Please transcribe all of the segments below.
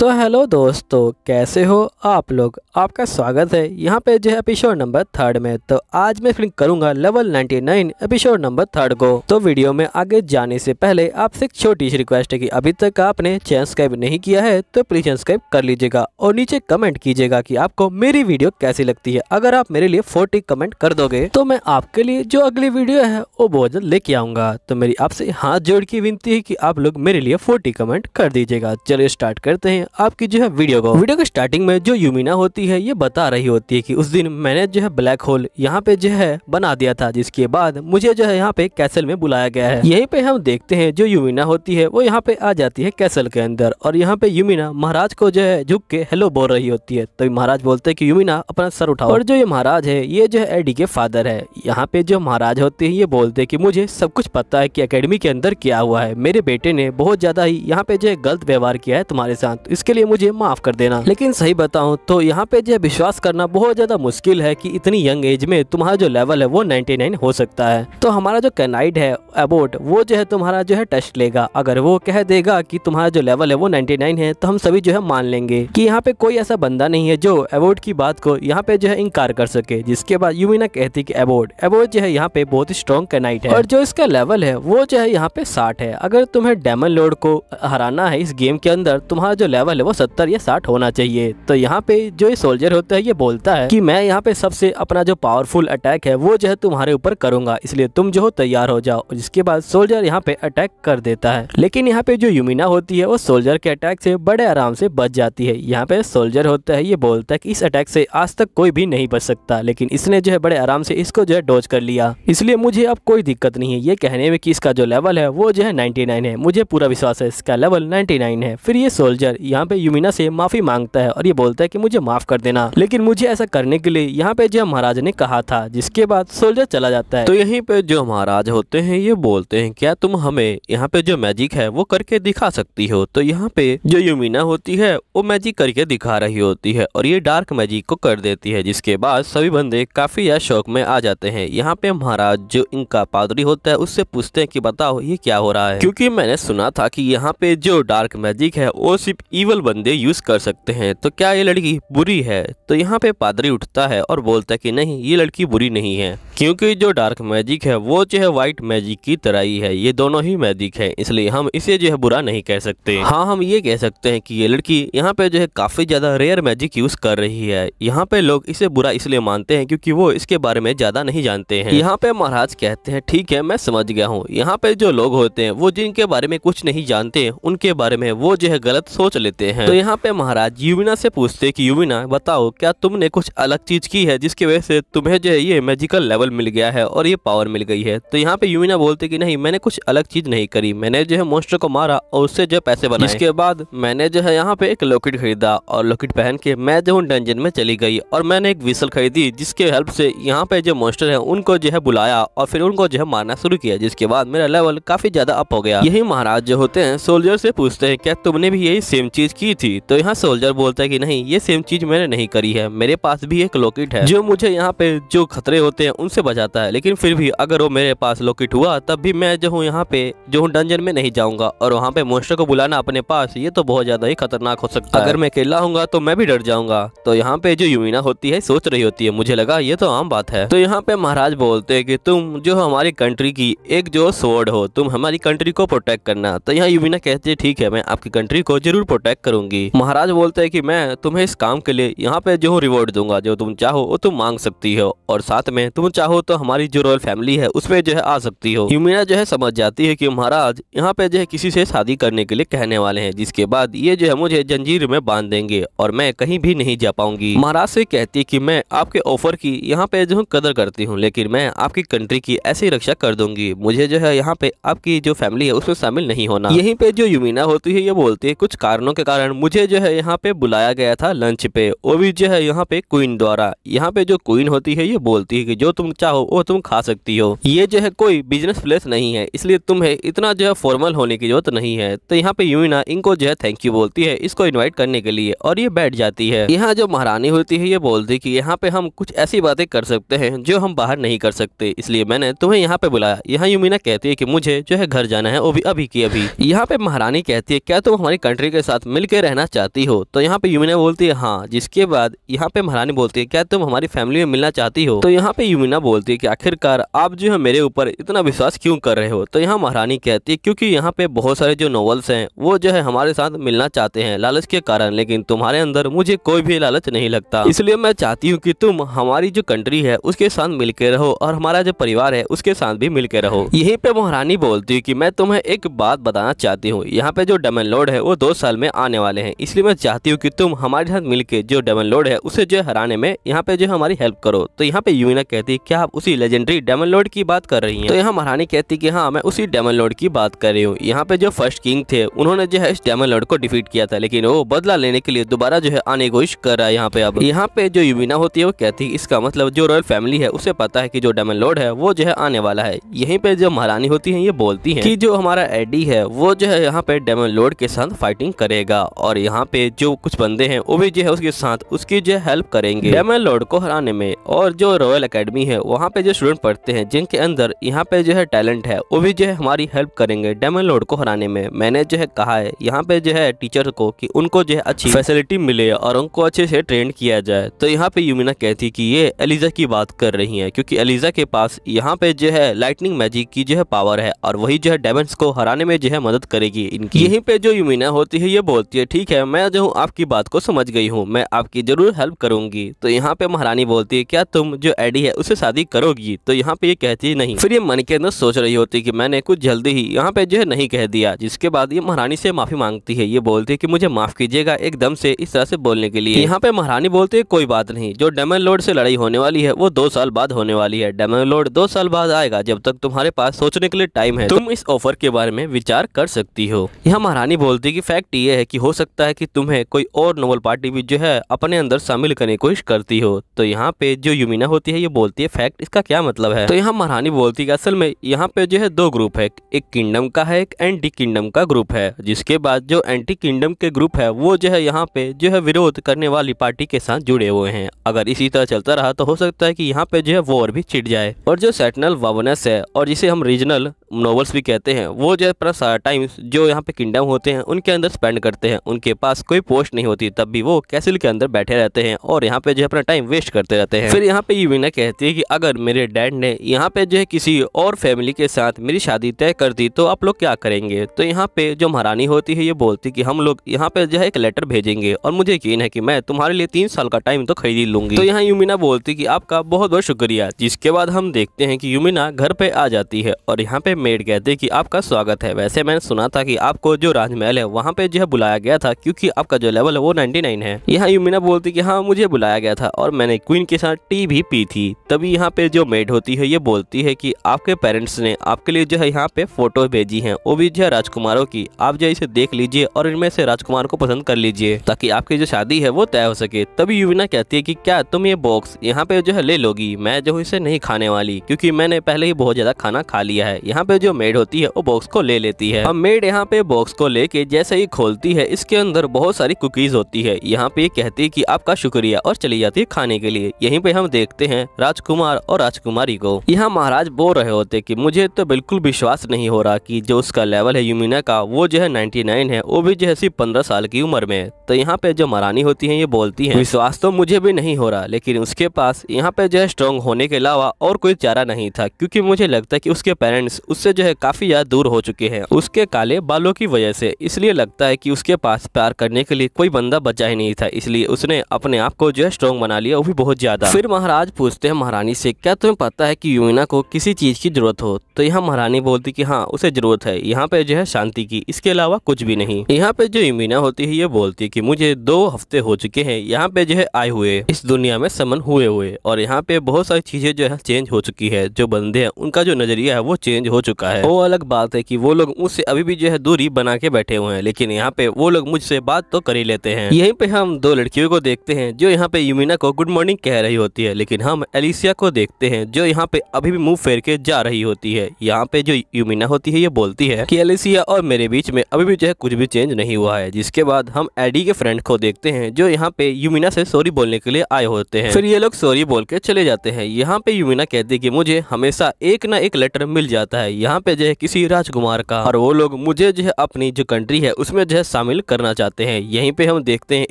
तो हेलो दोस्तों कैसे हो आप लोग आपका स्वागत है यहाँ पे जो है एपिसोड नंबर थर्ड में तो आज मैं फिर करूंगा लेवल 99 एपिसोड नंबर थर्ड को तो वीडियो में आगे जाने से पहले आपसे एक छोटी सी रिक्वेस्ट है कि अभी तक आपने चैंसक्राइब नहीं किया है तो प्लीज सब्सक्राइब कर लीजिएगा और नीचे कमेंट कीजिएगा कि आपको मेरी वीडियो कैसी लगती है अगर आप मेरे लिए फोर्टी कमेंट कर दोगे तो मैं आपके लिए जो अगली वीडियो है वो बहुत जल्द लेके आऊंगा तो मेरी आपसे हाथ जोड़ की विनती है की आप लोग मेरे लिए फोर्टी कमेंट कर दीजिएगा चलिए स्टार्ट करते हैं आपकी जो है वीडियो को वीडियो के स्टार्टिंग में जो यूमिना होती है ये बता रही होती है कि उस दिन मैंने जो है ब्लैक होल यहाँ पे जो है बना दिया था जिसके बाद मुझे जो है यहाँ पे कैसल में बुलाया गया है यही पे हम देखते हैं जो यूमिना होती है वो यहाँ पे आ जाती है कैसल के अंदर और यहाँ पे यूमिना महाराज को जो है झुक के हेलो बोल रही होती है तभी तो महाराज बोलते है की यूमिना अपना सर उठाओ और जो ये महाराज है ये जो है एडी के फादर है यहाँ पे जो महाराज होते है ये बोलते है की मुझे सब कुछ पता है की अकेडमी के अंदर क्या हुआ है मेरे बेटे ने बहुत ज्यादा ही यहाँ पे जो है गलत व्यवहार किया है तुम्हारे साथ इसके लिए मुझे माफ कर देना लेकिन सही बताऊँ तो यहाँ पे जो विश्वास करना बहुत ज्यादा मुश्किल है की इतनी यंग एज में तुम्हारा जो लेवल है वो नाइन्टी हो सकता है तो हमारा जो कैनाइड है अबोट वो जो है तुम्हारा जो है टेस्ट लेगा अगर वो कह देगा की तुम्हारा जो लेवल है वो नाइन्टी है तो हम सभी जो है मान लेंगे की यहाँ पे कोई ऐसा बंदा नहीं है जो अबोट की बात को यहाँ पे जो है इनकार कर सके जिसके बाद यूमिना कहती कि अबोट अबोट जो है यहाँ पे बहुत ही स्ट्रॉन्ग कैनाइट है और जो इसका लेवल है वो जो है यहाँ पे साठ है अगर तुम्हें डेमन लोड को हराना है इस गेम के अंदर तुम्हारा जो लेवल लेवल है वो सत्तर या साठ होना चाहिए तो यहाँ पे जो ये सोल्जर होता है ये बोलता है की मैं यहाँ पे सबसे अपना जो पावरफुल अटैक है वो जो है तुम्हारे ऊपर करूंगा इसलिए तुम जो हो तैयार हो जाओ जिसके बाद सोल्जर यहाँ पे अटैक कर देता है लेकिन यहाँ पे जो यूमिना होती है वो सोल्जर के अटैक से बड़े आराम से बच जाती है यहाँ पे सोल्जर होता है ये बोलता है कि इस अटैक से आज तक कोई भी नहीं बच सकता लेकिन इसने जो है बड़े आराम से इसको जो है डोज कर लिया इसलिए मुझे अब कोई दिक्कत नहीं है ये कहने में कि इसका जो लेवल है वो जो है 99 है मुझे पूरा विश्वास है इसका लेवल 99 है फिर ये सोल्जर यहाँ यहाँ पे यूमिना से माफी मांगता है और ये बोलता है कि मुझे माफ कर देना लेकिन मुझे ऐसा करने के लिए यहाँ पे जो महाराज ने कहा था जिसके बाद सोल्जर चला जाता है तो यहीं पे जो महाराज होते हैं ये बोलते हैं क्या तुम हमें यहाँ पे जो मैजिक है वो करके दिखा सकती हो तो यहाँ पे जो यूमिना होती है वो मैजिक करके दिखा रही होती है और ये डार्क मैजिक को कर देती है जिसके बाद सभी बंदे काफी या शौक में आ जाते हैं यहाँ पे महाराज जो इनका पादरी होता है उससे पूछते हैं की बताओ ये क्या हो रहा है क्यूँकी मैंने सुना था की यहाँ पे जो डार्क मैजिक है वो सिर्फ ईवल बंदे यूज़ कर सकते हैं तो क्या ये लड़की बुरी है तो यहाँ पे पादरी उठता है और बोलता है कि नहीं ये लड़की बुरी नहीं है क्योंकि जो डार्क मैजिक है वो जो है वाइट मैजिक की तरह ही है ये दोनों ही मैजिक है इसलिए हम इसे जो है बुरा नहीं कह सकते हाँ हम ये कह सकते हैं कि ये लड़की यहाँ पे जो है काफ़ी ज़्यादा रेयर मैजिक यूज़ कर रही है यहाँ पे लोग इसे बुरा इसलिए मानते हैं क्योंकि वो इसके बारे में ज़्यादा नहीं जानते हैं यहाँ पे महाराज कहते हैं ठीक है मैं समझ गया हूँ यहाँ पे जो लोग होते हैं वो जिनके बारे में कुछ नहीं जानते उनके बारे में वो जो है गलत सोच ले लेते हैं तो यहाँ पे महाराज युविना से पूछते कि युविना बताओ क्या तुमने कुछ अलग चीज की है जिसकी वजह से तुम्हें जो है ये मेजिकल लेवल मिल गया है और ये पावर मिल गई है तो यहाँ पे युविना बोलते कि नहीं मैंने कुछ अलग चीज नहीं करी मैंने जो है मोस्टर को मारा और उससे जो पैसे बनाए इसके बाद मैंने जो है यहाँ पे एक लॉकेट खरीदा और लॉकेट पहन के मैं जो हूँ डंजन में चली गई और मैंने एक विसल खरीदी जिसके हेल्प से यहाँ पे जो मोस्टर है उनको जो है बुलाया और फिर उनको जो है मारना शुरू किया जिसके बाद मेरा लेवल काफी ज्यादा अप हो गया यही महाराज जो होते हैं सोल्जर से पूछते हैं क्या तुमने भी यही सेम चीज की थी तो यहाँ सोल्जर बोलता है कि नहीं ये सेम चीज मैंने नहीं करी है मेरे पास भी एक लॉकेट है जो मुझे यहाँ पे जो खतरे होते हैं उनसे बचाता है लेकिन फिर भी अगर वो मेरे पास लॉकेट हुआ तब भी मैं जो हूँ यहाँ पे जो हूँ डंजन में नहीं जाऊंगा और वहाँ पे मोस्टर को बुलाना अपने पास ये तो बहुत ज्यादा ही खतरनाक हो सकता है अगर मैं अकेला हूँ तो मैं भी डर जाऊंगा तो यहाँ पे जो यूमिना होती है सोच रही होती है मुझे लगा ये तो आम बात है तो यहाँ पे महाराज बोलते है की तुम जो हमारी कंट्री की एक जो सोर्ड हो तुम हमारी कंट्री को प्रोटेक्ट करना तो यहाँ यूमिना कहते हैं ठीक है मैं आपकी कंट्री को जरूर प्रोटेक्ट पैक करूंगी महाराज बोलते है की मैं तुम्हें इस काम के लिए यहाँ पे जो रिवॉर्ड दूंगा जो तुम चाहो वो तुम मांग सकती हो और साथ में तुम चाहो तो हमारी जो रॉयल फैमिली है उसमें जो है आ सकती हो यूमिना जो है समझ जाती है की महाराज यहाँ पे जो है किसी से शादी करने के लिए कहने वाले है जिसके बाद ये जो है मुझे जंजीर में बांध देंगे और मैं कहीं भी नहीं जा पाऊंगी महाराज से कहती है की मैं आपके ऑफर की यहाँ पे जो कदर करती हूँ लेकिन मैं आपकी कंट्री की ऐसी रक्षा कर दूंगी मुझे जो है यहाँ पे आपकी जो फैमिली है उसमें शामिल नहीं होना यहीं पे जो यूमिना होती है ये बोलती है कुछ कारणों के कारण मुझे जो है यहाँ पे बुलाया गया था लंच पे वो भी जो है यहाँ पे क्वीन द्वारा यहाँ पे जो क्वीन होती है ये बोलती है कि जो तुम चाहो वो तुम खा सकती हो ये जो है कोई बिजनेस प्लेस नहीं है इसलिए तुम्हें इतना जो है फॉर्मल होने की जरूरत नहीं है तो यहाँ पे यूना इनको जो है थैंक यू बोलती है इसको इन्वाइट करने के लिए और ये बैठ जाती है यहाँ जो महारानी होती है ये बोलती है यहाँ पे हम कुछ ऐसी बातें कर सकते हैं जो हम बाहर नहीं कर सकते इसलिए मैंने तुम्हें यहाँ पे बुलाया यहाँ यूमिना कहती है कि मुझे जो है घर जाना है वो भी अभी की अभी यहाँ पे महारानी कहती है क्या तुम हमारी कंट्री के साथ मिल के रहना चाहती हो तो यहाँ पे यूमिना बोलती है हाँ जिसके बाद यहाँ पे महारानी बोलती है क्या तुम हमारी फैमिली में मिलना चाहती हो तो यहाँ पे युमिना बोलती है कि आखिरकार आप जो है मेरे ऊपर इतना विश्वास क्यों कर रहे हो तो यहाँ महारानी कहती है क्योंकि यहाँ पे बहुत सारे जो नॉवल्स हैं वो जो है हमारे साथ मिलना चाहते हैं लालच के कारण लेकिन तुम्हारे अंदर मुझे कोई भी लालच नहीं लगता इसलिए मैं चाहती हूँ की तुम हमारी जो कंट्री है उसके साथ के रहो और हमारा जो परिवार है उसके साथ भी के रहो यहीं पे महारानी बोलती है की मैं तुम्हें एक बात बताना चाहती हूँ यहाँ पे जो डेमन लोड है वो दो साल में आने वाले हैं इसलिए मैं चाहती हूँ कि तुम हमारे साथ मिलकर जो डेमन लोड है उसे जो हराने में यहाँ पे जो हमारी हेल्प करो तो यहाँ पे यूना कहती है क्या आप उसी लेजेंडरी डेमन लोड की बात कर रही है तो यहाँ महारानी कहती है हाँ मैं उसी डेमन लोड की बात कर रही हूँ यहाँ पे जो फर्स्ट किंग थे उन्होंने जो है इस डेमन लोड को डिफीट किया था लेकिन वो बदला लेने के लिए दोबारा जो है आने की कोशिश कर रहा है यहाँ पे अब यहाँ पे जो यूविना होती है वो कहती है इसका मतलब जो रॉयल फैमिली है उसे पता है की जो डेमन लोड है वो जो है आने वाला है यही पे जो महारानी होती है ये बोलती है की जो हमारा एडी है वो जो है यहाँ पे डेमन लोड के साथ फाइटिंग करेगा जाएगा और यहाँ पे जो कुछ बंदे हैं वो भी जो है उसके साथ उसकी जो हेल्प करेंगे डेमन लॉर्ड को हराने में और जो रॉयल अकेडमी है वहाँ पे जो स्टूडेंट पढ़ते हैं जिनके अंदर यहाँ पे जो है टैलेंट है वो भी जो है हमारी हेल्प करेंगे डेमन लॉर्ड को हराने में मैंने जो है कहा है यहाँ पे जो है टीचर को की उनको जो है अच्छी फैसिलिटी मिले और उनको अच्छे से ट्रेन किया जाए तो यहाँ पे यूमिना कहती की ये एलिजा की बात कर रही है क्यूँकी एलिजा के पास यहाँ पे जो है लाइटनिंग मैजिक की जो है पावर है और वही जो है डेमन को हराने में जो है मदद करेगी इनकी यहीं पे जो यूमिना होती है ये बोलती है ठीक है मैं जो हूँ आपकी बात को समझ गई हूँ मैं आपकी ज़रूर हेल्प करूँगी तो यहाँ पे महारानी बोलती है क्या तुम जो एडी है उसे शादी करोगी तो यहाँ पे ये कहती है नहीं फिर ये मन के अंदर सोच रही होती कि मैंने कुछ जल्दी ही यहाँ पे जो है नहीं कह दिया जिसके बाद ये महारानी से माफ़ी मांगती है ये बोलती है कि मुझे माफ़ कीजिएगा एकदम से इस तरह से बोलने के लिए तो यहाँ पे महारानी बोलती है कोई बात नहीं जो डेमन लोड से लड़ाई होने वाली है वो दो साल बाद होने वाली है डेमन लोड दो साल बाद आएगा जब तक तुम्हारे पास सोचने के लिए टाइम है तुम इस ऑफर के बारे में विचार कर सकती हो यहाँ महारानी बोलती है की फैक्ट ये है कि हो सकता है कि तुम्हें कोई और नोबल पार्टी भी जो है अपने अंदर शामिल करने की कोशिश करती हो तो यहाँ पे जो यूमिना होती है ये बोलती है फैक्ट इसका क्या मतलब है तो यहाँ महारानी बोलती है असल में यहाँ पे जो है दो ग्रुप है एक किंगडम का है एक एंटी किंगडम का ग्रुप है जिसके बाद जो एंटी किंगडम के ग्रुप है वो जो है यहाँ पे जो है विरोध करने वाली पार्टी के साथ जुड़े हुए हैं अगर इसी तरह चलता रहा तो हो सकता है कि यहाँ पे जो है वॉर भी छिट जाए और जो सेटनल वावनेस है और जिसे हम रीजनल नोवल्स भी कहते हैं वो जो है टाइम्स जो यहाँ पे किंगडम होते हैं उनके अंदर स्पेंड करते हैं उनके पास कोई पोस्ट नहीं होती तब भी वो कैसिल के अंदर बैठे रहते हैं और यहाँ पे जो है अपना टाइम वेस्ट करते रहते हैं फिर यहाँ पे यूविना कहती है कि अगर मेरे डैड ने यहाँ पे जो है किसी और फैमिली के साथ मेरी शादी तय कर दी तो आप लोग क्या करेंगे तो यहाँ पे जो महारानी होती है ये बोलती की हम लोग यहाँ पे जो है एक लेटर भेजेंगे और मुझे यकीन है की मैं तुम्हारे लिए तीन साल का टाइम तो खरीद लूंगी तो यहाँ यूमिना बोलती की आपका बहुत बहुत शुक्रिया जिसके बाद हम देखते हैं की यूमिना घर पे आ जाती है और यहाँ पे मेड कहते कि आपका स्वागत है वैसे मैंने सुना था कि आपको जो राजमहल है वहाँ पे जो है बुलाया गया था क्योंकि आपका जो लेवल है वो 99 है यहाँ यूमिना बोलती कि हाँ मुझे बुलाया गया था और मैंने क्वीन के साथ टी भी पी थी तभी यहाँ पे जो मेड होती है ये बोलती है कि आपके पेरेंट्स ने आपके लिए जो है यहाँ पे फोटो भेजी है वो भी जो है राजकुमारों की आप जो इसे देख लीजिए और इनमें से राजकुमार को पसंद कर लीजिए ताकि आपकी जो शादी है वो तय हो सके तभी यूमिना कहती है की क्या तुम ये बॉक्स यहाँ पे जो है ले लोगी मैं जो इसे नहीं खाने वाली क्यूँकी मैंने पहले ही बहुत ज्यादा खाना खा लिया है यहाँ पे जो मेड होती है वो बॉक्स को ले लेती है अब मेड यहाँ पे बॉक्स को लेके जैसे ही खोलती होती है इसके अंदर बहुत सारी कुकीज होती है यहाँ पे कहती है कि आपका शुक्रिया और चली जाती है खाने के लिए यहीं पे हम देखते हैं राजकुमार और राजकुमारी को यहाँ महाराज बोल रहे होते कि मुझे तो बिल्कुल विश्वास नहीं हो रहा कि जो उसका लेवल है यूमिना का वो जो है नाइन है वो भी जो है सिर्फ पंद्रह साल की उम्र में तो यहाँ पे जो महारानी होती है ये बोलती है विश्वास तो मुझे भी नहीं हो रहा लेकिन उसके पास यहाँ पे जो है स्ट्रॉन्ग होने के अलावा और कोई चारा नहीं था क्योंकि मुझे लगता है कि उसके पेरेंट्स उससे जो है काफी ज्यादा दूर हो चुके हैं उसके काले बालों की वजह से इसलिए लगता है कि उसके पास प्यार करने के लिए कोई बंदा बचा ही नहीं था इसलिए उसने अपने आप को जो है स्ट्रॉन्ग बना लिया वो भी बहुत ज़्यादा फिर महाराज पूछते हैं महारानी से क्या तुम्हें पता है कि यूमिना को किसी चीज़ की ज़रूरत हो तो यहाँ महारानी बोलती कि हाँ उसे ज़रूरत है यहाँ पे जो है शांति की इसके अलावा कुछ भी नहीं यहाँ पे जो यूमिना होती है ये बोलती है कि मुझे दो हफ्ते हो चुके हैं यहाँ पे जो है आए हुए इस दुनिया में समन हुए हुए और यहाँ पे बहुत सारी चीज़ें जो है चेंज हो चुकी है जो बंदे हैं उनका जो नज़रिया है वो चेंज हो चुका है वो अलग बात है की वो लोग उससे अभी भी जो है दूरी बना के बैठे हुए हैं लेकिन यहाँ पे वो लोग मुझसे बात तो कर ही लेते हैं यहीं पे हम दो लड़कियों को देखते हैं जो यहाँ पे यूमिना को गुड मॉर्निंग कह रही होती है लेकिन हम एलिसिया को देखते हैं जो यहाँ पे अभी भी मुंह फेर के जा रही होती है यहाँ पे जो यूमिना होती है ये बोलती है की एलिसिया और मेरे बीच में अभी भी जो है कुछ भी चेंज नहीं हुआ है जिसके बाद हम एडी के फ्रेंड को देखते हैं जो यहाँ पे यूमिना से सॉरी बोलने के लिए आए होते हैं फिर ये लोग सॉरी बोल के चले जाते हैं यहाँ पे यूमिना कहती है की मुझे हमेशा एक ना एक लेटर मिल जाता है यहाँ पे जो है किसी राजकुमार का और वो लोग मुझे जो है अपनी जो कंट्री है उसमें जो है शामिल करना चाहते हैं यहीं पे हम देखते हैं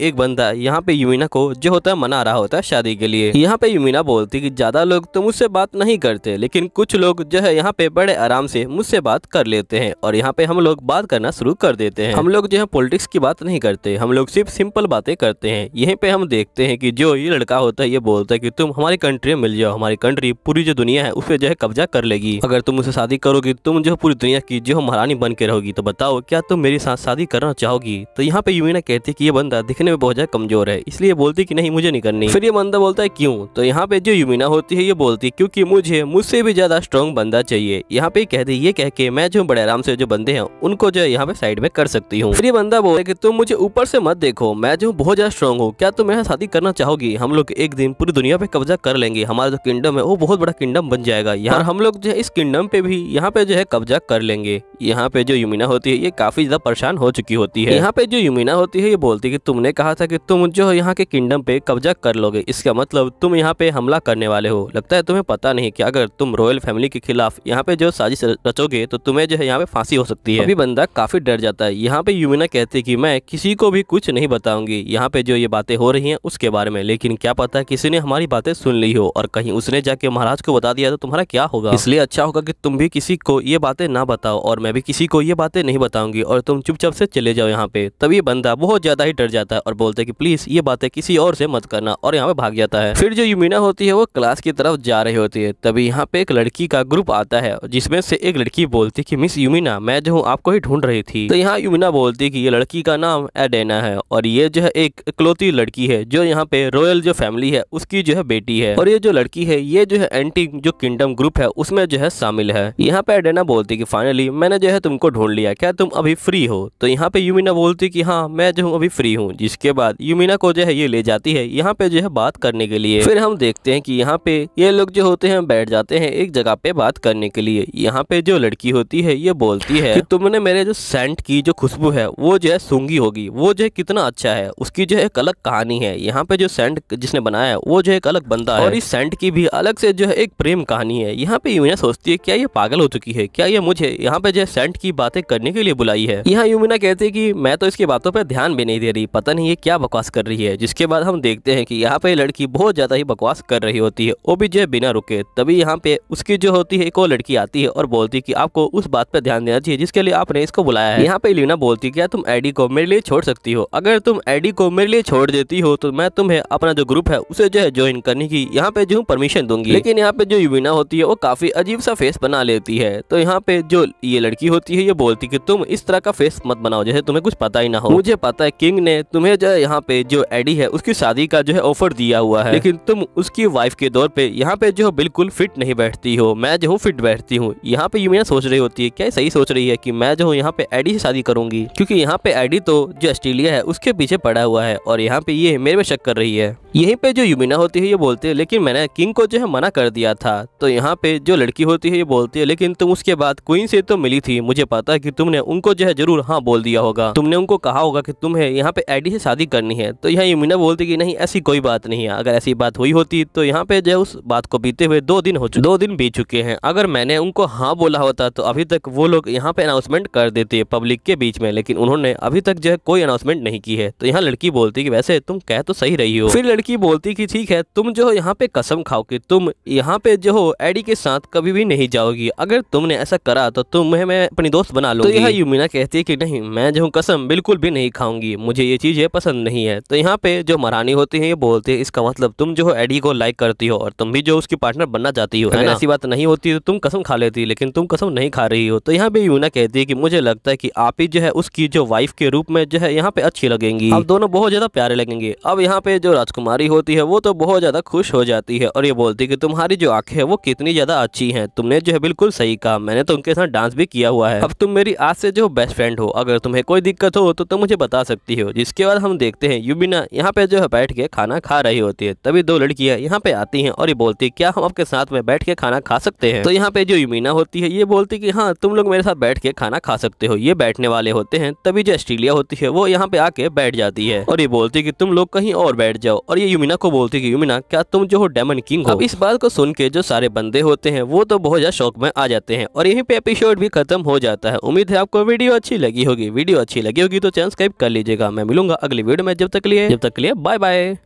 एक बंदा यहाँ पे यूमिना को जो होता है मना रहा होता है शादी के लिए यहाँ पे यूमिना बोलती कि ज्यादा लोग तो मुझसे बात नहीं करते लेकिन कुछ लोग जो है यहाँ पे बड़े आराम से मुझसे बात कर लेते हैं और यहाँ पे हम लोग बात करना शुरू कर देते हैं हम लोग जो है पॉलिटिक्स की बात नहीं करते हम लोग सिर्फ सिंपल बातें करते हैं यहीं पे हम देखते हैं की जो ये लड़का होता है ये बोलता है की तुम हमारी कंट्री में मिल जाओ हमारी कंट्री पूरी जो दुनिया है उसे जो है कब्जा कर लेगी अगर तुम उसे शादी करोगी तुम जो पूरी दुनिया की जो महारानी बन के रहोगी तो बताओ क्या तुम मेरे साथ शादी करना चाहो चाहोगी तो यहाँ पे यूमिना कहती है कि ये बंदा दिखने में बहुत ज्यादा कमजोर है इसलिए बोलती कि नहीं मुझे नहीं करनी फिर ये बंदा बोलता है क्यों तो यहाँ पे जो युवीना होती है ये बोलती है क्योंकि मुझे मुझसे भी ज्यादा स्ट्रॉन्ग बंदा चाहिए यहाँ पे कहते ये कह के मैं जो बड़े आराम से जो बंदे हैं उनको जो यहाँ पे साइड में कर सकती हूँ फिर ये बंदा बोले की तुम मुझे ऊपर से मत देखो मैं जो बहुत ज्यादा स्ट्रॉन्ग हूँ क्या तुम मेरे शादी करना चाहोगी हम लोग एक दिन पूरी दुनिया पे कब्जा कर लेंगे हमारा जो किंगडम है वो बहुत बड़ा किंगडम बन जाएगा यहाँ हम लोग जो है इस किंगडम पे भी यहाँ पे जो है कब्जा कर लेंगे यहाँ पे जो युमिना होती है ये काफी ज्यादा परेशान हो चुकी होती होती है यहाँ पे जो युमिना होती है ये बोलती है कि तुमने कहा था कि तुम जो यहाँ के किंगडम पे कब्जा कर लोगे इसका मतलब तुम यहाँ पे हमला करने वाले हो लगता है तुम्हें पता नहीं कि अगर तुम रॉयल फैमिली के खिलाफ यहाँ पे जो साजिश रचोगे तो तुम्हें जो है यहाँ पे फांसी हो सकती है अभी बंदा काफी डर जाता है यहाँ पे युमिना कहती है कि मैं किसी को भी कुछ नहीं बताऊंगी यहाँ पे जो ये बातें हो रही है उसके बारे में लेकिन क्या पता किसी ने हमारी बातें सुन ली हो और कहीं उसने जाके महाराज को बता दिया तो तुम्हारा क्या होगा इसलिए अच्छा होगा की तुम भी किसी को ये बातें ना बताओ और मैं भी किसी को ये बातें नहीं बताऊंगी और तुम चुपचाप से चले जाओ हो यहाँ पे तब ये बंदा बहुत ज़्यादा ही डर जाता है और बोलते है कि प्लीज़ ये बातें किसी और से मत करना और यहाँ पे भाग जाता है फिर जो यूमिना होती है वो क्लास की तरफ जा रही होती है तभी यहाँ पे एक लड़की का ग्रुप आता है जिसमें से एक लड़की बोलती की मिस यूमिना मैं जो हूँ आपको ही ढूंढ रही थी तो यहाँ यूमिना बोलती की ये लड़की का नाम एडेना है और ये जो है एक इकलौती लड़की है जो यहाँ पे रॉयल जो फैमिली है उसकी जो है बेटी है और ये जो लड़की है ये जो है एंटी जो किंगडम ग्रुप है उसमें जो है शामिल है यहाँ पे एडेना बोलती कि फाइनली मैंने जो है तुमको ढूंढ लिया क्या तुम अभी फ्री हो तो यहाँ पे यूमिना बोलती कि हाँ मैं जो हूँ अभी फ्री हूँ जिसके बाद यूमिना को जो है ये ले जाती है यहाँ पे जो है बात करने के लिए फिर हम देखते हैं कि यहाँ पे ये लोग जो होते हैं बैठ जाते हैं एक जगह पे बात करने के लिए यहाँ पे जो लड़की होती है ये बोलती है कि तुमने मेरे जो सेंट की जो खुशबू है वो जो है सूंगी होगी वो जो है कितना अच्छा है उसकी जो है एक अलग कहानी है यहाँ पे जो सेंट जिसने बनाया है वो जो है एक अलग बंदा है और इस सेंट की भी अलग से जो है एक प्रेम कहानी है यहाँ पे यूमिना सोचती है क्या ये पागल हो चुकी है क्या ये मुझे यहाँ पे जो है सेंट की बातें करने के लिए बुलाई है यहाँ यूमिना कहती है कि कि मैं तो इसकी बातों पर ध्यान भी नहीं दे रही पता नहीं ये क्या बकवास कर रही है जिसके बाद हम देखते हैं कि यहाँ पे लड़की बहुत ज़्यादा ही बकवास कर रही होती है वो भी जो है बिना रुके तभी यहाँ पे उसकी जो होती है एक और लड़की आती है और बोलती है कि आपको उस बात पर ध्यान देना चाहिए जिसके लिए आपने इसको बुलाया है यहाँ पे लीना बोलती क्या तुम एडी को मेरे लिए छोड़ सकती हो अगर तुम एडी को मेरे लिए छोड़ देती हो तो मैं तुम्हें अपना जो ग्रुप है उसे जो है ज्वाइन करने की यहाँ पे जो परमिशन दूंगी लेकिन यहाँ पे जो युवीना होती है वो काफी अजीब सा फेस बना लेती है तो यहाँ पे जो ये लड़की होती है ये बोलती कि तुम इस तरह का फेस मत बनाओ जैसे तुम्हें तुम्हें कुछ पता ही ना हो मुझे पता है किंग ने तुम्हें जो यहाँ पे जो एडी है उसकी शादी का जो है ऑफर दिया हुआ है लेकिन तुम उसकी वाइफ के दौर पे यहाँ पे जो बिल्कुल फिट नहीं बैठती हो मैं जो हूँ फिट बैठती हूँ यहाँ पे यूमिया सोच रही होती है क्या सही सोच रही है की मैं जो हूँ यहाँ पे एडी से शादी करूंगी क्यूँकी यहाँ पे एडी तो जो ऑस्ट्रेलिया है उसके पीछे पड़ा हुआ है और यहाँ पे ये मेरे में शक कर रही है यहीं पे जो यूमिना होती है ये बोलती है लेकिन मैंने किंग को जो है मना कर दिया था तो यहाँ पे जो लड़की होती है ये बोलती है लेकिन तुम उसके बाद क्वीन से तो मिली थी मुझे पता है कि तुमने उनको जो है जरूर हाँ बोल दिया होगा होगा तुमने उनको कहा होगा कि तुम्हें यहाँ पे एडी से शादी करनी है तो यहाँ यमीना बोलती कि नहीं ऐसी कोई बात नहीं है अगर ऐसी बात हुई होती तो यहाँ पे जो उस बात को बीते हुए दो दिन हो चुके दो दिन बीत चुके हैं अगर मैंने उनको हाँ बोला होता तो अभी तक वो लोग यहाँ पे अनाउंसमेंट कर देते पब्लिक के बीच में लेकिन उन्होंने अभी तक जो है कोई अनाउंसमेंट नहीं की है तो यहाँ लड़की बोलती की वैसे तुम कह तो सही रही हो फिर लड़की बोलती की ठीक है तुम जो यहाँ पे कसम खाओ की तुम यहाँ पे जो हो एडी के साथ कभी भी नहीं जाओगी अगर तुमने ऐसा करा तो तुम्हें मैं अपनी दोस्त बना लो तो यह यूमिना कहती है कि नहीं मैं जो कसम बिल्कुल भी नहीं खाऊंगी मुझे ये चीज़ें पसंद नहीं है तो यहाँ पे जो महारानी होती है ये बोलती है इसका मतलब तुम जो एडी को लाइक करती हो और तुम भी जो उसकी पार्टनर बनना चाहती हो अगर हाँ। ऐसी बात नहीं होती तो तुम कसम खा लेती लेकिन तुम कसम नहीं खा रही हो तो यहाँ पे यूना कहती है कि मुझे लगता है कि आप ही जो है उसकी जो वाइफ के रूप में जो है यहाँ पे अच्छी लगेंगी अब दोनों बहुत ज्यादा प्यारे लगेंगे अब यहाँ पे जो राजकुमारी होती है वो तो बहुत ज्यादा खुश हो जाती है और ये बोलती है कि तुम्हारी जो आंखें है वो कितनी ज्यादा अच्छी है तुमने जो है बिल्कुल सही कहा मैंने तो उनके साथ डांस भी किया हुआ है अब तुम मेरी आज से जो बेस्ट फ्रेंड हो अगर तुम्हें कोई दिक्कत हो तो तुम मुझे बता सकती हो जिसके बाद हम देखते हैं यूबिना यहाँ पे जो है बैठ के खाना खा रही होती है तभी दो लड़कियाँ यहाँ पे आती हैं और ये बोलती है क्या हम आपके साथ में बैठ के खाना खा सकते हैं तो यहाँ पे जो यूमिना होती है ये बोलती की हाँ तुम लोग मेरे साथ बैठ के खाना खा सकते हो ये बैठने वाले होते हैं तभी जो ऑस्ट्रेलिया होती है वो यहाँ पे आके बैठ जाती है और ये बोलती की तुम लोग कहीं और बैठ जाओ और ये युमिना को बोलती की युमिना क्या तुम जो हो डायमंड किंग हो इस बात को सुन के जो सारे बंदे होते हैं वो तो बहुत ज्यादा शौक में आ जाते हैं और यहीं पे एपिसोड भी खत्म हो जाता है उम्मीद है आपको वीडियो अच्छी लगी होगी वीडियो अच्छी लगी होगी तो चैनल सब्सक्राइब कर लीजिएगा मैं मिलूंगा अगली वीडियो में जब तक लिए जब तक लिए बाय बाय